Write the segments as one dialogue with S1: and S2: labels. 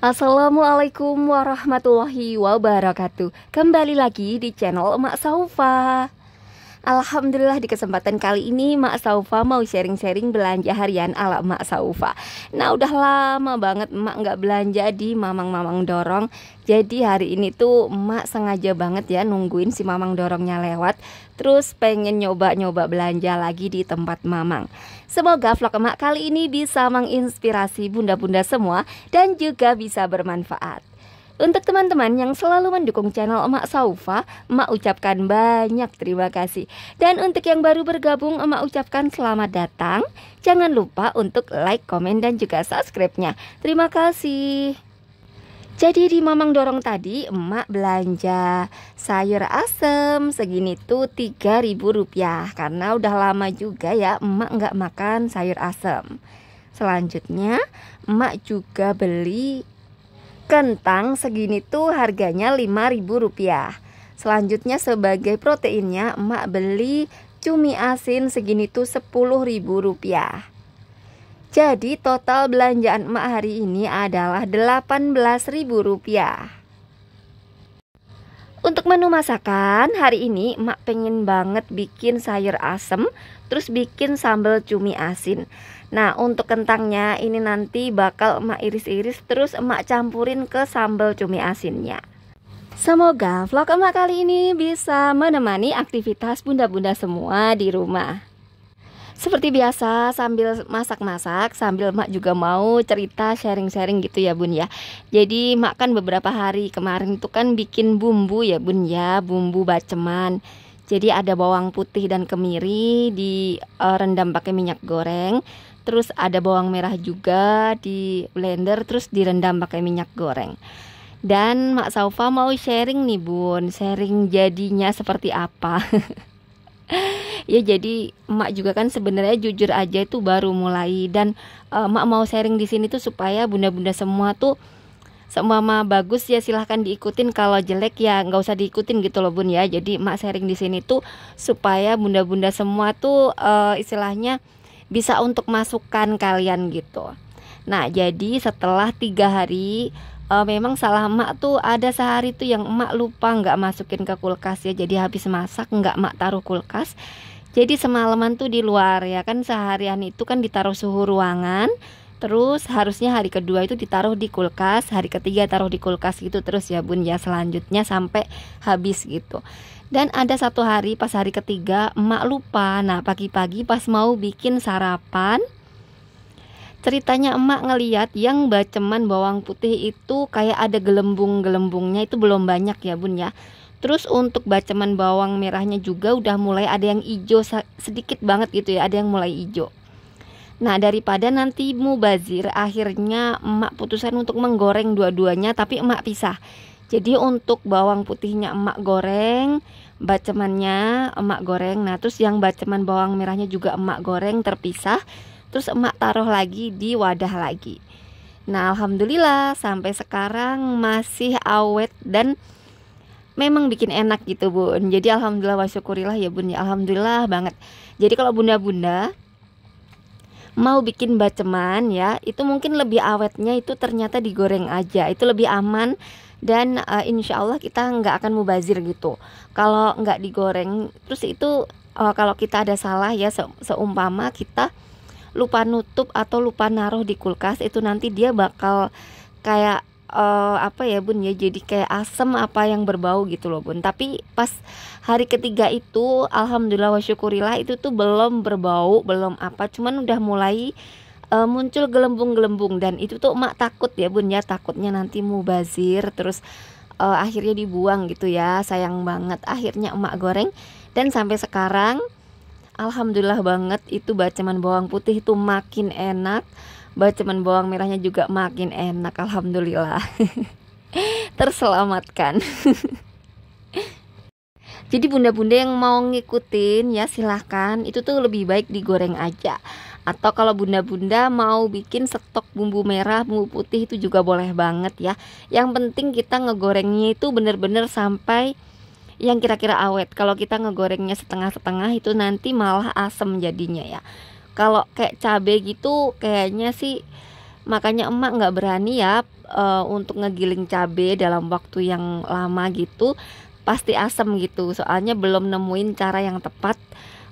S1: Assalamualaikum warahmatullahi wabarakatuh Kembali lagi di channel Emak Saufa Alhamdulillah di kesempatan kali ini Mak Saufa mau sharing-sharing belanja harian ala Mak Saufa. Nah udah lama banget Mak nggak belanja di mamang-mamang dorong. Jadi hari ini tuh Mak sengaja banget ya nungguin si mamang dorongnya lewat. Terus pengen nyoba-nyoba belanja lagi di tempat mamang. Semoga vlog Mak kali ini bisa menginspirasi bunda-bunda semua dan juga bisa bermanfaat. Untuk teman-teman yang selalu mendukung channel Emak Saufa, Emak ucapkan banyak terima kasih. Dan untuk yang baru bergabung, Emak ucapkan selamat datang. Jangan lupa untuk like, komen, dan juga subscribe-nya. Terima kasih. Jadi di Mamang Dorong tadi emak belanja sayur asem segini tuh rp rupiah. karena udah lama juga ya emak nggak makan sayur asem. Selanjutnya emak juga beli Kentang segini tuh harganya lima ribu rupiah. Selanjutnya sebagai proteinnya emak beli cumi asin segini tuh sepuluh ribu rupiah. Jadi total belanjaan emak hari ini adalah delapan belas ribu rupiah. Untuk menu masakan, hari ini emak pengen banget bikin sayur asem, terus bikin sambal cumi asin. Nah, untuk kentangnya ini nanti bakal emak iris-iris terus emak campurin ke sambal cumi asinnya. Semoga vlog emak kali ini bisa menemani aktivitas bunda-bunda semua di rumah. Seperti biasa sambil masak-masak sambil Mak juga mau cerita sharing-sharing gitu ya Bun ya. Jadi Mak kan beberapa hari kemarin itu kan bikin bumbu ya Bun ya, bumbu baceman. Jadi ada bawang putih dan kemiri di uh, rendam pakai minyak goreng, terus ada bawang merah juga di blender terus direndam pakai minyak goreng. Dan Mak Saufa mau sharing nih Bun, sharing jadinya seperti apa. ya jadi emak juga kan sebenarnya jujur aja itu baru mulai dan uh, emak mau sharing di sini tuh supaya bunda-bunda semua tuh semua seumpama bagus ya silahkan diikutin kalau jelek ya nggak usah diikutin gitu loh bun ya jadi emak sharing di sini tuh supaya bunda-bunda semua tuh uh, istilahnya bisa untuk masukkan kalian gitu nah jadi setelah tiga hari uh, memang salah emak tuh ada sehari tuh yang emak lupa nggak masukin ke kulkas ya jadi habis masak nggak emak taruh kulkas jadi semalaman tuh di luar ya kan seharian itu kan ditaruh suhu ruangan terus harusnya hari kedua itu ditaruh di kulkas hari ketiga taruh di kulkas gitu terus ya bun ya selanjutnya sampai habis gitu dan ada satu hari pas hari ketiga emak lupa nah pagi-pagi pas mau bikin sarapan ceritanya emak ngeliat yang baceman bawang putih itu kayak ada gelembung-gelembungnya itu belum banyak ya bun ya Terus untuk baceman bawang merahnya juga udah mulai ada yang hijau sedikit banget gitu ya, ada yang mulai hijau. Nah, daripada nanti mubazir akhirnya emak putusan untuk menggoreng dua-duanya tapi emak pisah. Jadi untuk bawang putihnya emak goreng, bacemannya emak goreng. Nah, terus yang baceman bawang merahnya juga emak goreng terpisah terus emak taruh lagi di wadah lagi nah alhamdulillah sampai sekarang masih awet dan memang bikin enak gitu bun jadi alhamdulillah wa syukurillah ya bun ya alhamdulillah banget jadi kalau bunda-bunda mau bikin baceman ya itu mungkin lebih awetnya itu ternyata digoreng aja itu lebih aman dan uh, insya Allah kita nggak akan mubazir gitu kalau nggak digoreng terus itu uh, kalau kita ada salah ya se seumpama kita lupa nutup atau lupa naruh di kulkas itu nanti dia bakal kayak uh, apa ya bun ya jadi kayak asem apa yang berbau gitu loh bun tapi pas hari ketiga itu alhamdulillah wa itu tuh belum berbau belum apa cuman udah mulai uh, muncul gelembung-gelembung dan itu tuh emak takut ya bun ya takutnya nanti mau bazir terus uh, akhirnya dibuang gitu ya sayang banget akhirnya emak goreng dan sampai sekarang Alhamdulillah banget itu baceman bawang putih itu makin enak Baceman bawang merahnya juga makin enak Alhamdulillah Terselamatkan Jadi bunda-bunda yang mau ngikutin ya silahkan Itu tuh lebih baik digoreng aja atau kalau bunda-bunda mau bikin stok bumbu merah, bumbu putih itu juga boleh banget ya. Yang penting kita ngegorengnya itu bener-bener sampai yang kira-kira awet. Kalau kita ngegorengnya setengah-setengah itu nanti malah asem jadinya ya. Kalau kayak cabe gitu kayaknya sih makanya emak nggak berani ya uh, untuk ngegiling cabe dalam waktu yang lama gitu pasti asem gitu soalnya belum nemuin cara yang tepat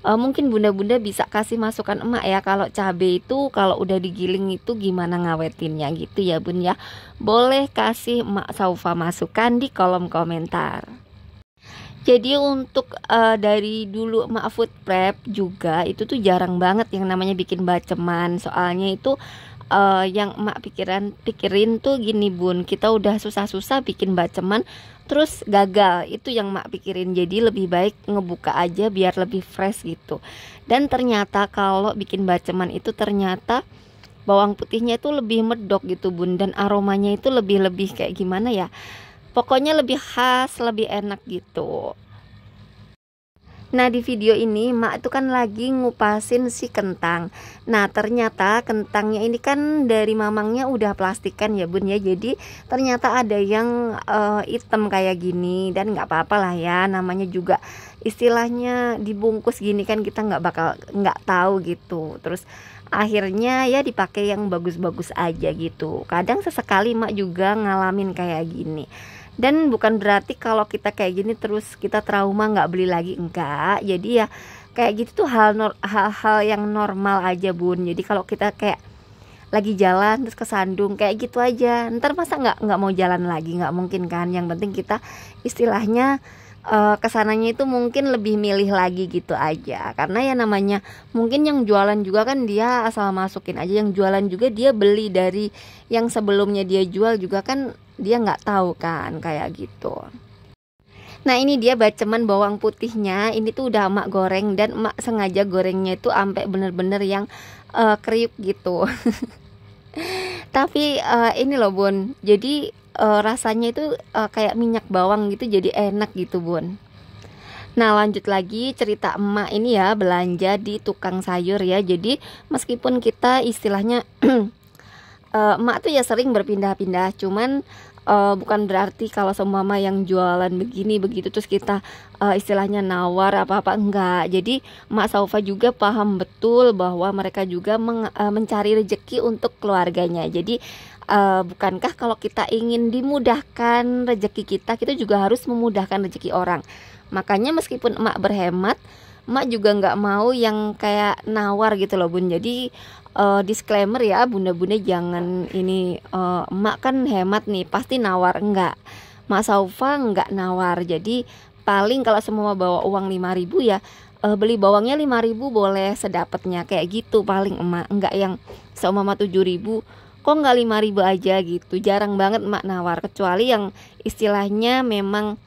S1: uh, mungkin bunda-bunda bisa kasih masukan emak ya kalau cabe itu kalau udah digiling itu gimana ngawetinnya gitu ya bun ya boleh kasih emak saufa masukan di kolom komentar jadi untuk uh, dari dulu emak food prep juga itu tuh jarang banget yang namanya bikin baceman soalnya itu uh, yang emak pikiran pikirin tuh gini bun kita udah susah-susah bikin baceman terus gagal itu yang emak pikirin jadi lebih baik ngebuka aja biar lebih fresh gitu dan ternyata kalau bikin baceman itu ternyata bawang putihnya itu lebih medok gitu bun dan aromanya itu lebih-lebih kayak gimana ya pokoknya lebih khas lebih enak gitu Nah di video ini mak itu kan lagi ngupasin si kentang Nah ternyata kentangnya ini kan dari mamangnya udah plastikan ya bun ya Jadi ternyata ada yang uh, hitam kayak gini Dan nggak apa-apa lah ya namanya juga istilahnya dibungkus gini kan kita nggak bakal nggak tahu gitu Terus akhirnya ya dipakai yang bagus-bagus aja gitu Kadang sesekali mak juga ngalamin kayak gini dan bukan berarti kalau kita kayak gini terus kita trauma nggak beli lagi enggak jadi ya kayak gitu tuh hal hal-hal yang normal aja bun jadi kalau kita kayak lagi jalan terus kesandung kayak gitu aja ntar masa nggak nggak mau jalan lagi nggak mungkin kan yang penting kita istilahnya uh, kesananya itu mungkin lebih milih lagi gitu aja karena ya namanya mungkin yang jualan juga kan dia asal masukin aja yang jualan juga dia beli dari yang sebelumnya dia jual juga kan dia nggak tahu kan kayak gitu Nah ini dia baceman bawang putihnya Ini tuh udah emak goreng Dan emak sengaja gorengnya itu Ampe bener-bener yang uh, kriuk gitu Tapi uh, ini loh Bun Jadi uh, rasanya itu uh, kayak minyak bawang gitu jadi enak gitu bun Nah lanjut lagi cerita emak ini ya belanja di tukang sayur ya Jadi meskipun kita istilahnya eh, emak tuh ya sering berpindah-pindah Cuman uh, bukan berarti kalau semua emak yang jualan begini begitu Terus kita uh, istilahnya nawar apa-apa enggak Jadi emak Saufa juga paham betul bahwa mereka juga meng, uh, mencari rejeki untuk keluarganya Jadi uh, bukankah kalau kita ingin dimudahkan rezeki kita, kita juga harus memudahkan rezeki orang. Makanya meskipun emak berhemat, emak juga nggak mau yang kayak nawar gitu loh bun. Jadi uh, disclaimer ya bunda-bunda jangan ini uh, emak kan hemat nih, pasti nawar enggak. Mak Saufa nggak nawar, jadi paling kalau semua bawa uang 5000 ya uh, beli bawangnya 5000 boleh sedapatnya kayak gitu paling emak nggak yang tujuh ribu kok nggak lima ribu aja gitu jarang banget emak nawar kecuali yang istilahnya memang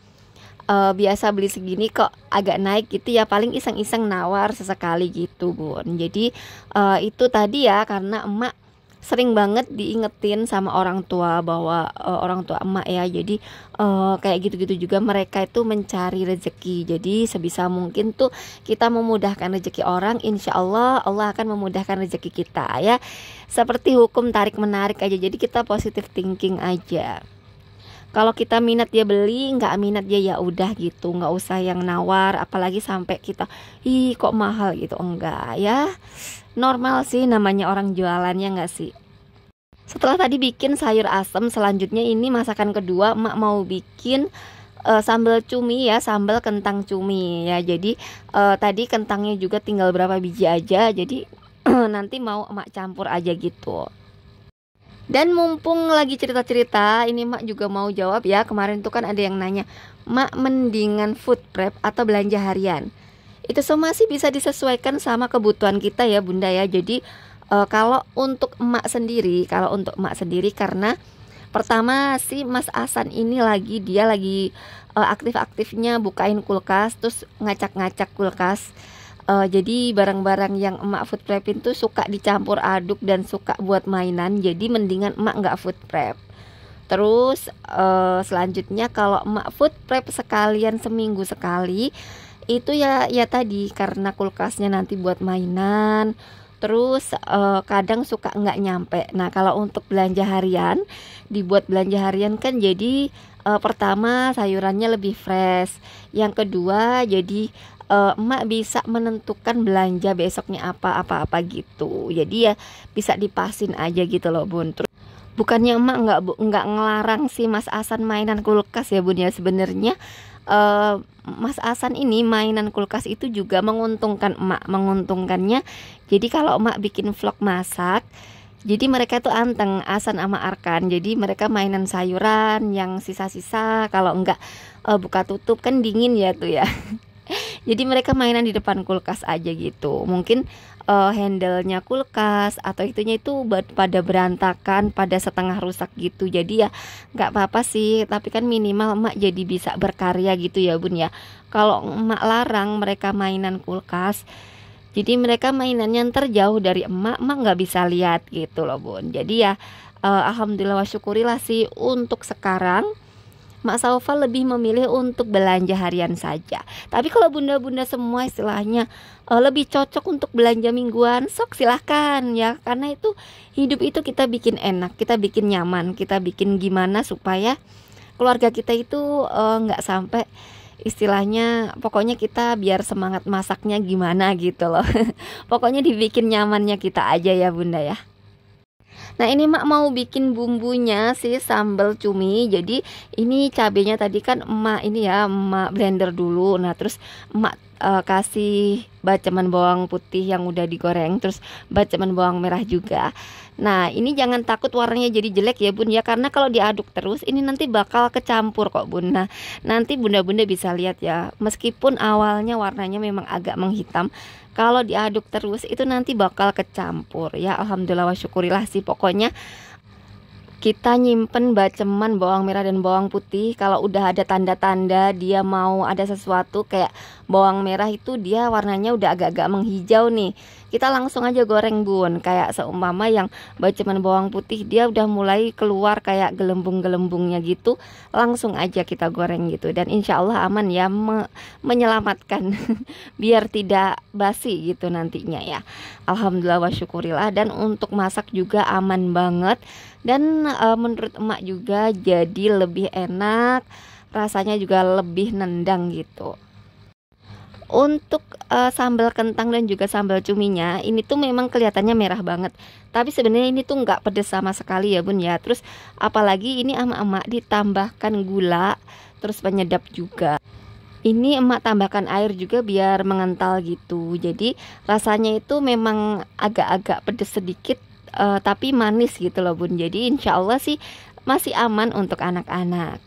S1: uh, biasa beli segini kok agak naik gitu ya paling iseng-iseng nawar sesekali gitu bun jadi uh, itu tadi ya karena emak sering banget diingetin sama orang tua bahwa uh, orang tua emak ya jadi uh, kayak gitu-gitu juga mereka itu mencari rezeki jadi sebisa mungkin tuh kita memudahkan rezeki orang insya Allah Allah akan memudahkan rezeki kita ya seperti hukum tarik menarik aja jadi kita positive thinking aja kalau kita minat dia beli nggak minat dia ya udah gitu nggak usah yang nawar apalagi sampai kita ih kok mahal gitu enggak ya normal sih namanya orang jualannya nggak sih setelah tadi bikin sayur asem selanjutnya ini masakan kedua mak mau bikin uh, sambal cumi ya, sambal kentang cumi ya. Jadi uh, tadi kentangnya juga tinggal berapa biji aja. Jadi nanti mau emak campur aja gitu. Dan mumpung lagi cerita-cerita, ini Mak juga mau jawab ya. Kemarin itu kan ada yang nanya, Mak mendingan food prep atau belanja harian? Itu semua sih bisa disesuaikan sama kebutuhan kita ya, Bunda ya. Jadi e, kalau untuk Mak sendiri, kalau untuk Mak sendiri karena pertama si Mas Asan ini lagi dia lagi e, aktif-aktifnya bukain kulkas, terus ngacak-ngacak kulkas uh, jadi barang-barang yang emak food prep itu suka dicampur aduk dan suka buat mainan jadi mendingan emak nggak food prep terus uh, selanjutnya kalau emak food prep sekalian seminggu sekali itu ya ya tadi karena kulkasnya nanti buat mainan terus uh, kadang suka nggak nyampe nah kalau untuk belanja harian dibuat belanja harian kan jadi uh, pertama sayurannya lebih fresh yang kedua jadi uh, emak bisa menentukan belanja besoknya apa apa apa gitu jadi ya bisa dipasin aja gitu loh bun terus bukannya emak nggak nggak ngelarang sih Mas Asan mainan kulkas ya bun ya sebenarnya uh, Mas Asan ini mainan kulkas itu juga menguntungkan emak menguntungkannya jadi kalau emak bikin vlog masak jadi mereka tuh anteng Asan sama Arkan jadi mereka mainan sayuran yang sisa-sisa kalau enggak uh, eh, buka tutup kan dingin ya tuh ya jadi mereka mainan di depan kulkas aja gitu mungkin uh, handlenya kulkas atau itunya itu pada berantakan pada setengah rusak gitu jadi ya nggak apa-apa sih tapi kan minimal emak jadi bisa berkarya gitu ya bun ya kalau emak larang mereka mainan kulkas jadi mereka mainannya terjauh dari emak emak nggak bisa lihat gitu loh bun jadi ya uh, alhamdulillah syukurilah sih untuk sekarang Mak Saufa lebih memilih untuk belanja harian saja. Tapi kalau bunda-bunda semua istilahnya uh, lebih cocok untuk belanja mingguan, sok silahkan ya. Karena itu hidup itu kita bikin enak, kita bikin nyaman, kita bikin gimana supaya keluarga kita itu eh, nggak uh, sampai istilahnya pokoknya kita biar semangat masaknya gimana gitu loh pokoknya dibikin nyamannya kita aja ya bunda ya Nah ini mak mau bikin bumbunya si sambal cumi Jadi ini cabenya tadi kan emak ini ya emak blender dulu Nah terus emak uh, kasih baceman bawang putih yang udah digoreng terus baceman bawang merah juga nah ini jangan takut warnanya jadi jelek ya bun ya karena kalau diaduk terus ini nanti bakal kecampur kok bun nah nanti bunda-bunda bisa lihat ya meskipun awalnya warnanya memang agak menghitam kalau diaduk terus itu nanti bakal kecampur ya alhamdulillah wa syukurilah sih pokoknya kita nyimpen baceman bawang merah dan bawang putih kalau udah ada tanda-tanda dia mau ada sesuatu kayak bawang merah itu dia warnanya udah agak-agak menghijau nih kita langsung aja goreng bun kayak seumpama yang baceman bawang putih dia udah mulai keluar kayak gelembung-gelembungnya gitu langsung aja kita goreng gitu dan insya Allah aman ya me menyelamatkan biar tidak basi gitu nantinya ya Alhamdulillah wa syukurillah dan untuk masak juga aman banget dan e, menurut emak juga jadi lebih enak rasanya juga lebih nendang gitu untuk e, sambal kentang dan juga sambal cuminya ini tuh memang kelihatannya merah banget tapi sebenarnya ini tuh nggak pedes sama sekali ya bun ya terus apalagi ini ama emak ditambahkan gula terus penyedap juga ini emak tambahkan air juga biar mengental gitu jadi rasanya itu memang agak-agak pedes sedikit uh, tapi manis gitu loh bun jadi insya Allah sih masih aman untuk anak-anak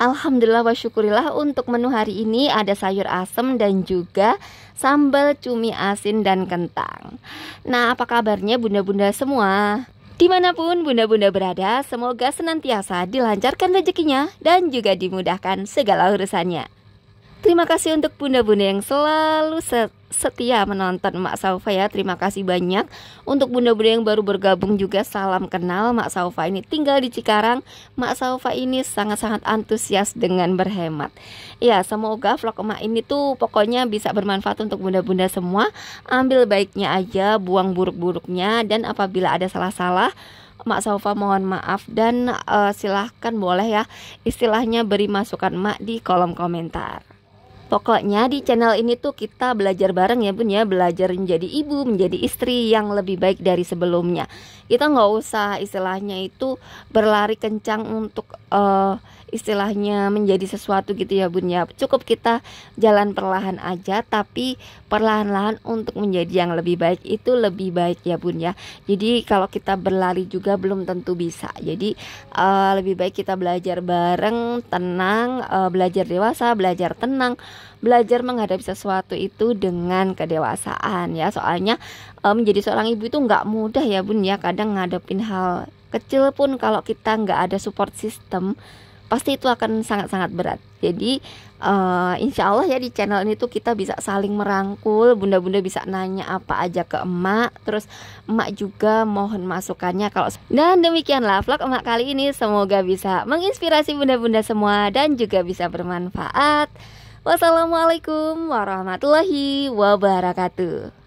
S1: Alhamdulillah wa syukurillah untuk menu hari ini ada sayur asem dan juga sambal cumi asin dan kentang Nah apa kabarnya bunda-bunda semua? Dimanapun bunda-bunda berada, semoga senantiasa dilancarkan rezekinya dan juga dimudahkan segala urusannya. Terima kasih untuk bunda-bunda yang selalu set setia menonton Mak Saufa ya. Terima kasih banyak untuk bunda-bunda yang baru bergabung juga salam kenal Mak Saufa ini tinggal di Cikarang. Mak Saufa ini sangat-sangat antusias dengan berhemat. Ya, semoga vlog emak ini tuh pokoknya bisa bermanfaat untuk bunda-bunda semua. Ambil baiknya aja, buang buruk-buruknya dan apabila ada salah-salah Mak Saufa mohon maaf dan uh, silahkan boleh ya istilahnya beri masukan Mak di kolom komentar. Pokoknya di channel ini tuh kita belajar bareng ya bun ya Belajar menjadi ibu, menjadi istri yang lebih baik dari sebelumnya Kita nggak usah istilahnya itu berlari kencang untuk uh, istilahnya menjadi sesuatu gitu ya bun ya cukup kita jalan perlahan aja tapi perlahan-lahan untuk menjadi yang lebih baik itu lebih baik ya bun ya jadi kalau kita berlari juga belum tentu bisa jadi uh, lebih baik kita belajar bareng tenang uh, belajar dewasa belajar tenang belajar menghadapi sesuatu itu dengan kedewasaan ya soalnya uh, menjadi seorang ibu itu nggak mudah ya bun ya kadang ngadepin hal kecil pun kalau kita nggak ada support system pasti itu akan sangat-sangat berat. Jadi uh, insya Allah ya di channel ini tuh kita bisa saling merangkul, bunda-bunda bisa nanya apa aja ke emak, terus emak juga mohon masukannya kalau dan demikianlah vlog emak kali ini semoga bisa menginspirasi bunda-bunda semua dan juga bisa bermanfaat. Wassalamualaikum warahmatullahi wabarakatuh.